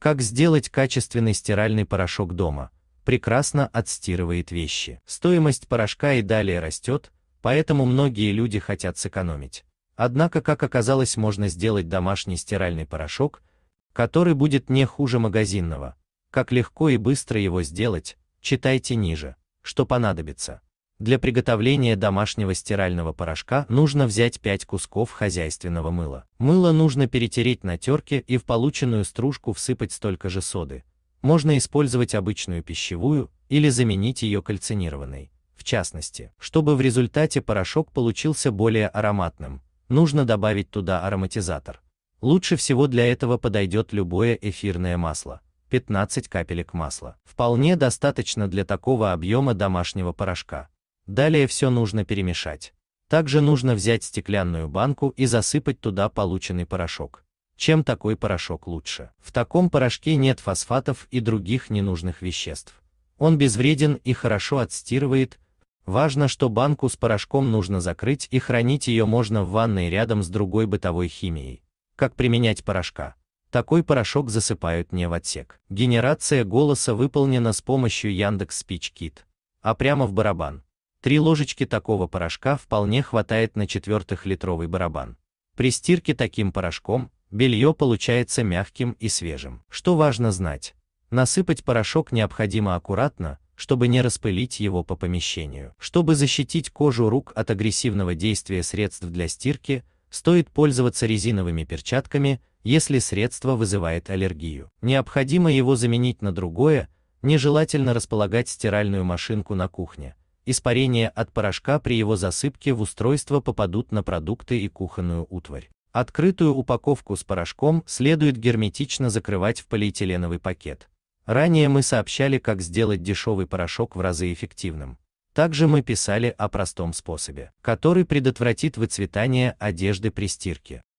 Как сделать качественный стиральный порошок дома? Прекрасно отстирывает вещи. Стоимость порошка и далее растет, поэтому многие люди хотят сэкономить. Однако, как оказалось, можно сделать домашний стиральный порошок, который будет не хуже магазинного. Как легко и быстро его сделать, читайте ниже, что понадобится. Для приготовления домашнего стирального порошка нужно взять 5 кусков хозяйственного мыла. Мыло нужно перетереть на терке и в полученную стружку всыпать столько же соды. Можно использовать обычную пищевую или заменить ее кальцинированной. В частности, чтобы в результате порошок получился более ароматным, нужно добавить туда ароматизатор. Лучше всего для этого подойдет любое эфирное масло. 15 капелек масла. Вполне достаточно для такого объема домашнего порошка. Далее все нужно перемешать. Также нужно взять стеклянную банку и засыпать туда полученный порошок. Чем такой порошок лучше? В таком порошке нет фосфатов и других ненужных веществ. Он безвреден и хорошо отстирывает. Важно, что банку с порошком нужно закрыть и хранить ее можно в ванной рядом с другой бытовой химией. Как применять порошка? Такой порошок засыпают не в отсек. Генерация голоса выполнена с помощью Яндекс Спич Кит, а прямо в барабан. Три ложечки такого порошка вполне хватает на четвертых-литровый барабан. При стирке таким порошком белье получается мягким и свежим. Что важно знать? Насыпать порошок необходимо аккуратно, чтобы не распылить его по помещению. Чтобы защитить кожу рук от агрессивного действия средств для стирки, стоит пользоваться резиновыми перчатками, если средство вызывает аллергию. Необходимо его заменить на другое, нежелательно располагать стиральную машинку на кухне, Испарения от порошка при его засыпке в устройство попадут на продукты и кухонную утварь. Открытую упаковку с порошком следует герметично закрывать в полиэтиленовый пакет. Ранее мы сообщали, как сделать дешевый порошок в разы эффективным. Также мы писали о простом способе, который предотвратит выцветание одежды при стирке.